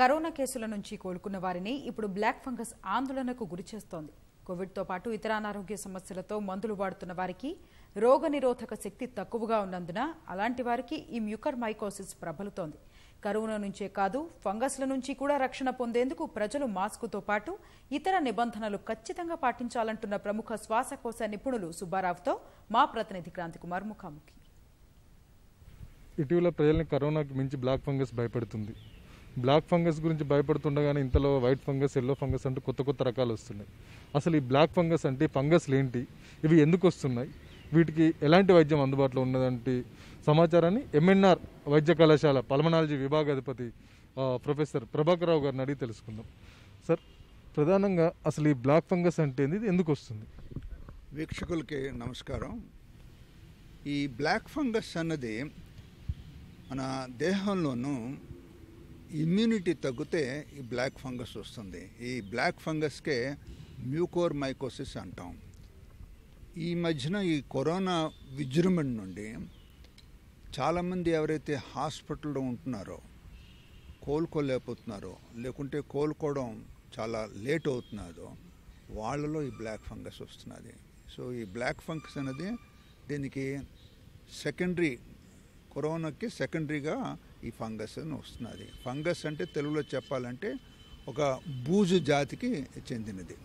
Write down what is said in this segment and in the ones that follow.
corona కేసుల నుంచి కోలుకున్న వారిని ఇప్పుడు బ్లాక్ ఫంగస్ ఆందోళనకు గురిచేస్తోంది కోవిడ్తో పాటు ఇతర అనారోగ్య సమస్యలతో మందులు వాడుతున్న వారికి రోగనిరోధక శక్తి తక్కువగా ఉన్నందున అలాంటి వారికి ఈ మ్యూకర్ మైకోసిస్ ప్రబలుతోంది కరోనా నుంచే కాదు ఫంగస్ల నుంచి కూడా రక్షణ పొందేందుకు ప్రజలు మాస్కుతో పాటు ఇతర నిబంధనలు ఖచ్చితంగా పాటించాలంటున్న ప్రముఖ శ్వాసకోశ నిపుణులు సుబ్బారావుతో మా ప్రతినిధి క్రాంతికుమార్ ముఖాముఖి ఇటీవల ప్రజల్ని కరోనాకి మించి బ్లాక్ ఫంగస్ భయపడుతుంది బ్లాక్ ఫంగస్ గురించి భయపడుతుండగానే ఇంతలో వైట్ ఫంగస్ ఎల్లో ఫంగస్ అంటూ కొత్త కొత్త రకాలు వస్తున్నాయి అసలు ఈ బ్లాక్ ఫంగస్ అంటే ఫంగస్లు ఏంటి ఇవి ఎందుకు వస్తున్నాయి వీటికి ఎలాంటి వైద్యం అందుబాటులో ఉన్నదంటే సమాచారాన్ని ఎంఎన్ఆర్ వైద్య కళాశాల పల్మనాలజీ విభాగాధిపతి ప్రొఫెసర్ ప్రభాకర్ రావు గారిని అడిగి తెలుసుకుందాం సార్ ప్రధానంగా అసలు ఈ బ్లాక్ ఫంగస్ అంటే ఇది ఎందుకు వస్తుంది వీక్షకులకి నమస్కారం ఈ బ్లాక్ ఫంగస్ అన్నది మన దేహంలోనూ ఇమ్యూనిటీ తగ్గితే ఈ బ్లాక్ ఫంగస్ వస్తుంది ఈ బ్లాక్ ఫంగస్కే మ్యూకోర్ మైకోసిస్ అంటాం ఈ మధ్యన ఈ కరోనా విజృంభణ నుండి చాలామంది ఎవరైతే హాస్పిటల్లో ఉంటున్నారో కోలుకోలేకపోతున్నారో లేకుంటే కోలుకోవడం చాలా లేట్ అవుతున్నారో వాళ్ళలో ఈ బ్లాక్ ఫంగస్ వస్తున్నది సో ఈ బ్లాక్ ఫంగస్ అనేది దీనికి సెకండరీ కరోనాకి సెకండరీగా ఈ ఫంగస్ అని వస్తున్నది ఫంగస్ అంటే తెలుగులో చెప్పాలంటే ఒక బూజు జాతికి చెందినది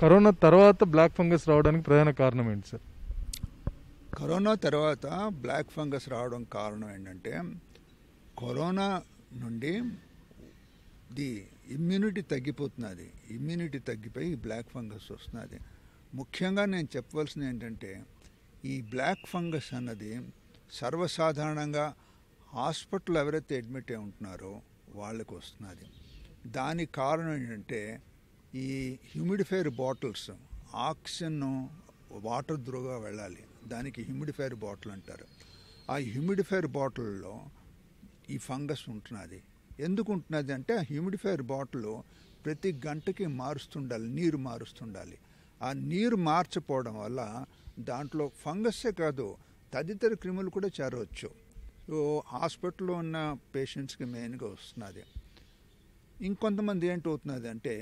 కరోనా తర్వాత బ్లాక్ ఫంగస్ రావడానికి ప్రధాన కారణం ఏంటి సార్ కరోనా తర్వాత బ్లాక్ ఫంగస్ రావడం కారణం ఏంటంటే కరోనా నుండి ది ఇమ్యూనిటీ తగ్గిపోతున్నది ఇమ్యూనిటీ తగ్గిపోయి బ్లాక్ ఫంగస్ వస్తున్నది ముఖ్యంగా నేను చెప్పవలసింది ఏంటంటే ఈ బ్లాక్ ఫంగస్ అన్నది సర్వసాధారణంగా హాస్పిటల్ ఎవరైతే అడ్మిట్ అయి ఉంటున్నారో వాళ్ళకు వస్తున్నది దానికి కారణం ఏంటంటే ఈ హ్యూమిడిఫైర్ బాటిల్స్ ఆక్సిజన్ వాటర్ ద్రోగా వెళ్ళాలి దానికి హ్యూమిడిఫైర్ బాటిల్ అంటారు ఆ హ్యూమిడిఫైర్ బాటిల్లో ఈ ఫంగస్ ఉంటున్నది ఎందుకు ఉంటున్నది అంటే ఆ హ్యూమిడిఫైర్ బాటిల్ ప్రతి గంటకి మారుస్తుండాలి నీరు మారుస్తుండాలి ఆ నీరు మార్చపోవడం వల్ల దాంట్లో ఫంగస్సే కాదు తదితర క్రిములు కూడా చేరవచ్చు సో హాస్పిటల్లో ఉన్న పేషెంట్స్కి మెయిన్గా వస్తున్నది ఇంకొంతమంది ఏంటవుతున్నది అంటే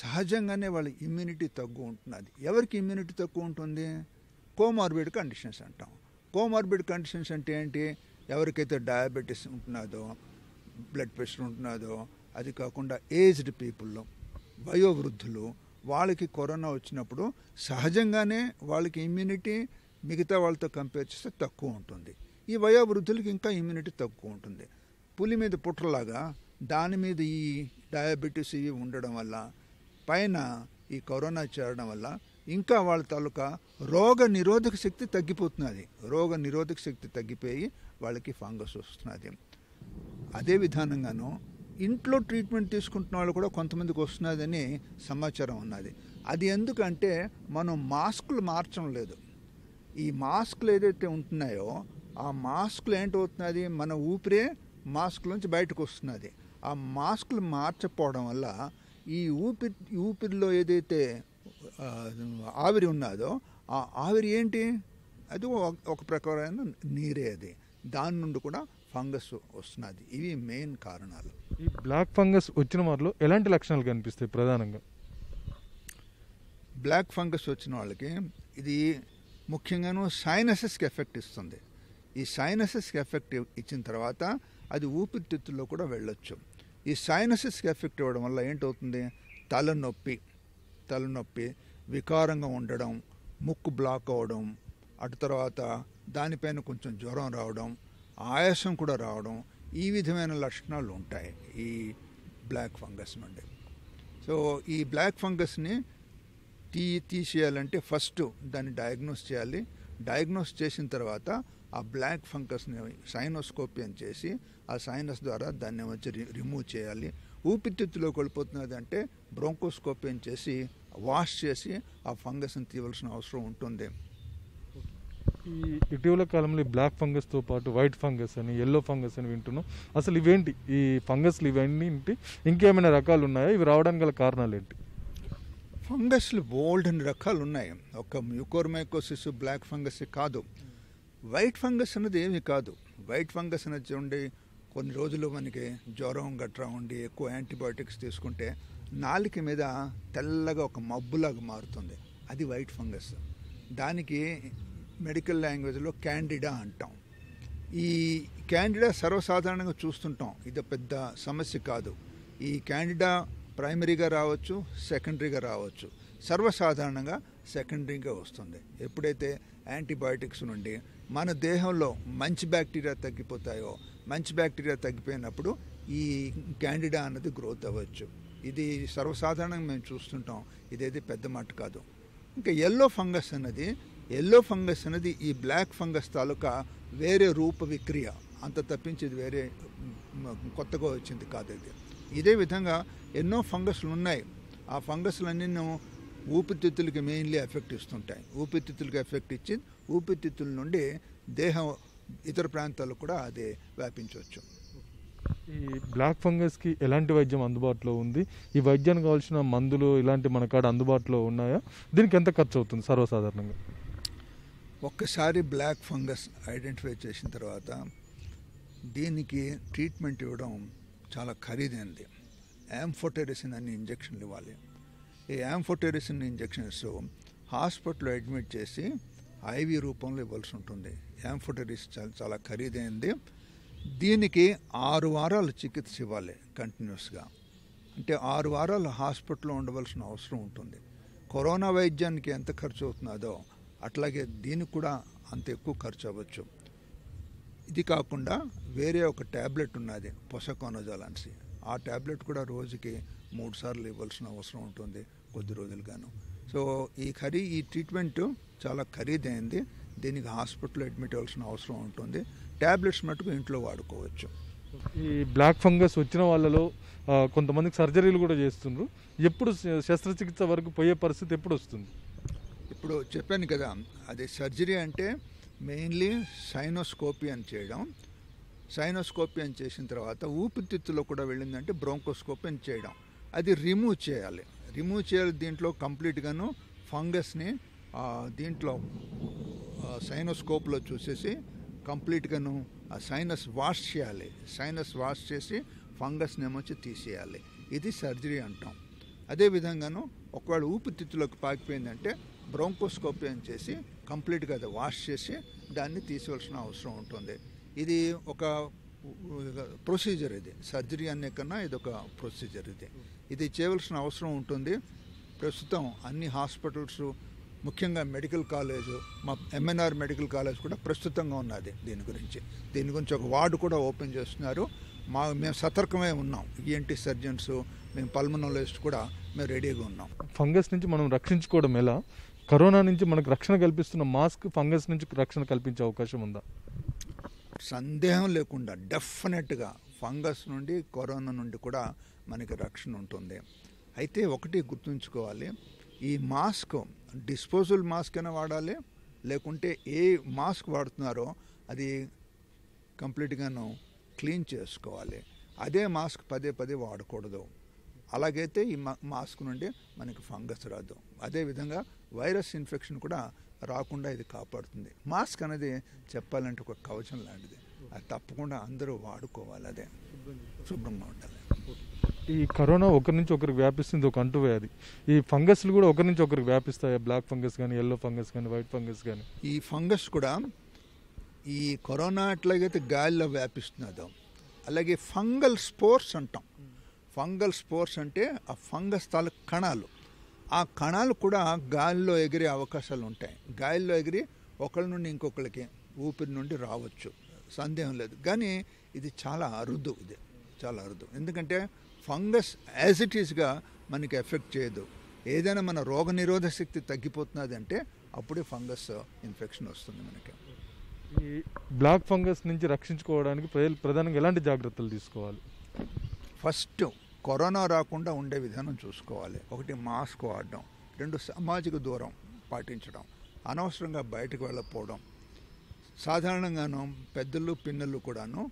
సహజంగానే వాళ్ళ ఇమ్యూనిటీ తక్కువ ఉంటున్నది ఎవరికి ఇమ్యూనిటీ తక్కువ ఉంటుంది కోమార్బిడ్ కండిషన్స్ అంటాం కోమార్బిడ్ కండిషన్స్ అంటే ఏంటి ఎవరికైతే డయాబెటీస్ ఉంటున్నదో బ్లడ్ ప్రెషర్ ఉంటున్నదో అది కాకుండా ఏజ్డ్ పీపుల్ వయోవృద్ధులు వాళ్ళకి కరోనా వచ్చినప్పుడు సహజంగానే వాళ్ళకి ఇమ్యూనిటీ మిగతా వాళ్ళతో కంపేర్ చేస్తే తక్కువ ఉంటుంది ఈ వయోవృద్ధులకి ఇంకా ఇమ్యూనిటీ తక్కువ ఉంటుంది పులి మీద పుట్రలాగా దాని మీద ఈ డయాబెటీస్ ఇవి ఉండడం వల్ల పైన ఈ కరోనా చేరడం వల్ల ఇంకా వాళ్ళ తాలూకా రోగ నిరోధక శక్తి తగ్గిపోతున్నది రోగ నిరోధక శక్తి తగ్గిపోయి వాళ్ళకి ఫంగస్ వస్తున్నది అదే విధానంగాను ఇంట్లో ట్రీట్మెంట్ తీసుకుంటున్న వాళ్ళు కూడా కొంతమందికి వస్తున్నదని సమాచారం ఉన్నది అది ఎందుకంటే మనం మాస్కులు మార్చడం లేదు ఈ మాస్క్లు ఏదైతే ఉంటున్నాయో ఆ మాస్క్లు ఏంటవుతున్నది మన ఊపిరే మాస్క్ నుంచి బయటకు వస్తున్నది ఆ మాస్క్లు మార్చకపోవడం వల్ల ఈ ఊపిరి ఊపిరిలో ఏదైతే ఆవిరి ఉన్నదో ఆ ఆవిరి ఏంటి అది ఒక ప్రకారమైన నీరే అది దాని నుండి కూడా ఫంగస్ వస్తున్నది ఇవి మెయిన్ కారణాలు ఈ బ్లాక్ ఫంగస్ వచ్చిన వారిలో ఎలాంటి లక్షణాలు కనిపిస్తాయి ప్రధానంగా బ్లాక్ ఫంగస్ వచ్చిన వాళ్ళకి ఇది ముఖ్యంగాను సైనసెస్కి ఎఫెక్ట్ ఇస్తుంది ఈ సైనసెస్కి ఎఫెక్ట్ ఇచ్చిన తర్వాత అది ఊపిరితిత్తుల్లో కూడా వెళ్ళొచ్చు ఈ సైనసెస్కి ఎఫెక్ట్ ఇవ్వడం వల్ల ఏంటవుతుంది తలనొప్పి తలనొప్పి వికారంగా ఉండడం ముక్కు బ్లాక్ అవడం అటు తర్వాత దానిపైన కొంచెం జ్వరం రావడం ఆయాసం కూడా రావడం ఈ విధమైన లక్షణాలు ఉంటాయి ఈ బ్లాక్ ఫంగస్ నుండి సో ఈ బ్లాక్ ఫంగస్ని టీ తీసేయాలంటే ఫస్ట్ దాన్ని డయాగ్నోస్ చేయాలి డయాగ్నోస్ చేసిన తర్వాత ఆ బ్లాక్ ఫంకస్ని సైనోస్కోపీ అని చేసి ఆ సైనస్ ద్వారా దాన్ని వచ్చి రిమూవ్ చేయాలి ఊపిరితిత్తులో కోల్పోతున్నది అంటే బ్రోంకోస్కోపీ అని చేసి వాష్ చేసి ఆ ఫంగస్ని తీయవలసిన అవసరం ఉంటుంది ఈ ఇటీవల కాలంలో బ్లాక్ ఫంగస్తో పాటు వైట్ ఫంగస్ అని ఎల్లో ఫంగస్ అని వింటున్నాం అసలు ఇవేంటి ఈ ఫంగస్లు ఇవన్నీ ఇంకేమైనా రకాలు ఉన్నాయా ఇవి రావడానికి గల కారణాలు ఏంటి ఫంగస్లు బోల్డ్ అన్ని రకాలు ఉన్నాయి ఒక మ్యూకోర్మైకోసిస్ బ్లాక్ ఫంగస్ కాదు వైట్ ఫంగస్ అనేది ఏమి కాదు వైట్ ఫంగస్ అనేది ఉండి కొన్ని రోజులు మనకి జ్వరం గట్రా ఉండి ఎక్కువ యాంటీబయాటిక్స్ తీసుకుంటే నాలిక మీద తెల్లగా ఒక మబ్బులాగా మారుతుంది అది వైట్ ఫంగస్ దానికి మెడికల్ లాంగ్వేజ్లో క్యాండిడా అంటాం ఈ క్యాండిడా సర్వసాధారణంగా చూస్తుంటాం ఇది పెద్ద సమస్య కాదు ఈ క్యాండిడా ప్రైమరీగా రావచ్చు సెకండరీగా రావచ్చు సర్వసాధారణంగా సెకండరీగా వస్తుంది ఎప్పుడైతే యాంటీబయాటిక్స్ నుండి మన దేహంలో మంచి బ్యాక్టీరియా తగ్గిపోతాయో మంచి బ్యాక్టీరియా తగ్గిపోయినప్పుడు ఈ క్యాండిడా అన్నది గ్రోత్ అవ్వచ్చు ఇది సర్వసాధారణంగా మేము చూస్తుంటాం ఇదేది పెద్ద మాట కాదు ఇంకా ఎల్లో ఫంగస్ అన్నది ఎల్లో ఫంగస్ అనేది ఈ బ్లాక్ ఫంగస్ తాలూకా వేరే రూప విక్రియ అంత తప్పించేది వేరే కొత్తగా వచ్చింది కాదు ఇది ఇదే విధంగా ఎన్నో ఫంగస్లు ఉన్నాయి ఆ ఫంగస్లు అన్నీ ఊపిరితిత్తులకి మెయిన్లీ ఎఫెక్ట్ ఇస్తుంటాయి ఊపిరితిత్తులకి ఎఫెక్ట్ ఇచ్చి ఊపిరితిత్తుల నుండి దేహం ఇతర ప్రాంతాలకు కూడా అదే వ్యాపించవచ్చు ఈ బ్లాక్ ఫంగస్కి ఎలాంటి వైద్యం అందుబాటులో ఉంది ఈ వైద్యానికి కావాల్సిన మందులు ఇలాంటి మన కాడ అందుబాటులో ఉన్నాయా దీనికి ఎంత ఖర్చు అవుతుంది సర్వసాధారణంగా ఒక్కసారి బ్లాక్ ఫంగస్ ఐడెంటిఫై చేసిన తర్వాత దీనికి ట్రీట్మెంట్ ఇవ్వడం చాలా ఖరీదైనది యాంఫోటెరిసిన్ అన్ని ఇంజక్షన్లు ఇవ్వాలి ఈ యాంఫోటెరిసిన్ ఇంజక్షన్స్ హాస్పిటల్లో అడ్మిట్ చేసి ఐవి రూపంలో ఇవ్వాల్సి ఉంటుంది యాంఫోటెరిసిన్ చాలా చాలా ఖరీదైనది దీనికి ఆరు వారాలు చికిత్స ఇవ్వాలి కంటిన్యూస్గా అంటే ఆరు వారాలు హాస్పిటల్లో ఉండవలసిన అవసరం ఉంటుంది కరోనా వైద్యానికి ఎంత ఖర్చు అవుతున్నదో అట్లాగే దీనికి కూడా అంత ఎక్కువ ఖర్చు అవ్వచ్చు ఇది కాకుండా వేరే ఒక ట్యాబ్లెట్ ఉన్నది పొసకోనజాల్ అనేసి ఆ ట్యాబ్లెట్ కూడా రోజుకి మూడు సార్లు ఇవ్వాల్సిన అవసరం ఉంటుంది కొద్ది రోజులుగాను సో ఈ ఖరీ ఈ ట్రీట్మెంట్ చాలా ఖరీదైంది దీనికి హాస్పిటల్లో అడ్మిట్ అవ్వాల్సిన అవసరం ఉంటుంది ట్యాబ్లెట్స్ మటుకు ఇంట్లో వాడుకోవచ్చు ఈ బ్లాక్ ఫంగస్ వచ్చిన వాళ్ళలో కొంతమందికి సర్జరీలు కూడా చేస్తున్నారు ఎప్పుడు శస్త్రచికిత్స వరకు పోయే పరిస్థితి ఎప్పుడు వస్తుంది ఇప్పుడు చెప్పాను కదా అది సర్జరీ అంటే మెయిన్లీ సైనోస్కోపీ అని చేయడం సైనోస్కోపీ అని చేసిన తర్వాత ఊపిరితిత్తులో కూడా వెళ్ళిందంటే బ్రోంకోస్కోపీ అని చేయడం అది రిమూవ్ చేయాలి రిమూవ్ చేయాలి దీంట్లో కంప్లీట్గాను ఫంగస్ని దీంట్లో సైనోస్కోప్లో చూసేసి కంప్లీట్గాను ఆ సైనస్ వాష్ చేయాలి సైనస్ వాష్ చేసి ఫంగస్ నెమొచ్చి తీసేయాలి ఇది సర్జరీ అంటాం అదేవిధంగాను ఒకవేళ ఊపిరితిత్తులోకి పాకిపోయిందంటే బ్రోంకోస్కోపీ అని చేసి కంప్లీట్గా అది వాష్ చేసి దాన్ని తీసివలసిన అవసరం ఉంటుంది ఇది ఒక ప్రొసీజర్ ఇది సర్జరీ అనే కన్నా ఇది ఒక ప్రొసీజర్ ఇది ఇది చేయవలసిన అవసరం ఉంటుంది ప్రస్తుతం అన్ని హాస్పిటల్స్ ముఖ్యంగా మెడికల్ కాలేజ్ మా ఎంఎన్ఆర్ మెడికల్ కాలేజ్ కూడా ప్రస్తుతంగా ఉన్నది దీని గురించి దీని గురించి ఒక వార్డు కూడా ఓపెన్ చేస్తున్నారు మా మేము సతర్కమే ఉన్నాం ఈఎన్టీ e సర్జన్స్ మేము పల్మనోలజిస్ట్ కూడా మేము రెడీగా ఉన్నాం ఫంగస్ నుంచి మనం రక్షించుకోవడం ఎలా కరోనా నుంచి మనకు రక్షణ కల్పిస్తున్న మాస్క్ ఫంగస్ నుంచి రక్షణ కల్పించే అవకాశం ఉందా సందేహం లేకుండా డెఫినెట్గా ఫంగస్ నుండి కరోనా నుండి కూడా మనకి రక్షణ ఉంటుంది అయితే ఒకటి గుర్తుంచుకోవాలి ఈ మాస్క్ డిస్పోజల్ మాస్క్ అయినా వాడాలి లేకుంటే ఏ మాస్క్ వాడుతున్నారో అది కంప్లీట్గాను క్లీన్ చేసుకోవాలి అదే మాస్క్ పదే పదే వాడకూడదు అలాగైతే ఈ మాస్క్ నుండి మనకి ఫంగస్ రాదు అదేవిధంగా వైరస్ ఇన్ఫెక్షన్ కూడా రాకుండా ఇది కాపాడుతుంది మాస్క్ అనేది చెప్పాలంటే ఒక కవచం లాంటిది అది తప్పకుండా అందరూ వాడుకోవాలి అదే శుభ్రంగా ఉండాలి ఈ కరోనా ఒకరి నుంచి ఒకరికి వ్యాపిస్తుంది ఒక అంటువ్యాధి ఈ ఫంగస్లు కూడా ఒకరి నుంచి ఒకరికి వ్యాపిస్తాయి బ్లాక్ ఫంగస్ కానీ ఎల్లో ఫంగస్ కానీ వైట్ ఫంగస్ కానీ ఈ ఫంగస్ కూడా ఈ కరోనా ఎట్లాగైతే గాలిలో వ్యాపిస్తున్నదో అలాగే ఫంగల్ స్పోర్స్ అంటాం ఫంగల్ స్పోర్స్ అంటే ఆ ఫంగస్ తాల కణాలు ఆ కణాలు కూడా గాలిలో ఎగిరే అవకాశాలు ఉంటాయి గాలిలో ఎగిరి ఒకళ్ళ నుండి ఇంకొకళ్ళకి ఊపిరి నుండి రావచ్చు సందేహం లేదు కానీ ఇది చాలా అరుదు ఇది చాలా అరుదు ఎందుకంటే ఫంగస్ యాజ్ ఇట్ ఈస్గా మనకి ఎఫెక్ట్ చేయదు ఏదైనా మన రోగ నిరోధక శక్తి తగ్గిపోతున్నది అంటే అప్పుడే ఫంగస్ ఇన్ఫెక్షన్ వస్తుంది మనకి ఈ బ్లాక్ ఫంగస్ నుంచి రక్షించుకోవడానికి ప్రజలు ప్రధానంగా ఎలాంటి జాగ్రత్తలు తీసుకోవాలి ఫస్ట్ కరోనా రాకుండా ఉండే విధానం చూసుకోవాలి ఒకటి మాస్క్ వాడడం రెండు సామాజిక దూరం పాటించడం అనవసరంగా బయటకు వెళ్ళకపోవడం సాధారణంగాను పెద్దలు పిన్నలు కూడాను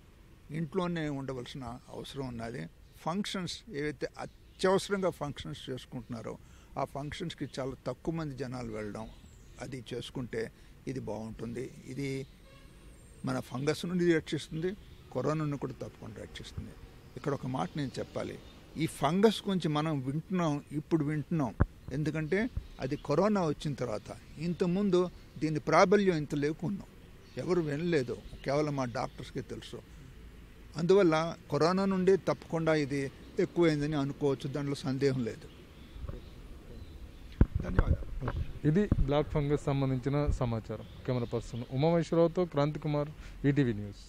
ఇంట్లోనే ఉండవలసిన అవసరం ఉన్నది ఫంక్షన్స్ ఏవైతే అత్యవసరంగా ఫంక్షన్స్ చేసుకుంటున్నారో ఆ ఫంక్షన్స్కి చాలా తక్కువ మంది జనాలు వెళ్ళడం అది చేసుకుంటే ఇది బాగుంటుంది ఇది మన ఫంగస్ నుండి రక్షిస్తుంది కరోనా కూడా తప్పకుండా రక్షిస్తుంది ఇక్కడ ఒక మాట నేను చెప్పాలి ఈ ఫంగస్ గురించి మనం వింటున్నాం ఇప్పుడు వింటున్నాం ఎందుకంటే అది కరోనా వచ్చిన తర్వాత ఇంతకుముందు దీని ప్రాబల్యం ఇంత లేకున్నాం ఎవరు వినలేదు కేవలం మా డాక్టర్స్కి తెలుసు అందువల్ల కరోనా నుండి తప్పకుండా ఇది ఎక్కువైందని అనుకోవచ్చు దాంట్లో సందేహం లేదు ధన్యవాదాలు ఇది బ్లాక్ ఫంగస్ సంబంధించిన సమాచారం కెమెరా పర్సన్ ఉమామేశ్వరరావుతో క్రాంతి కుమార్ ఈటీవీ న్యూస్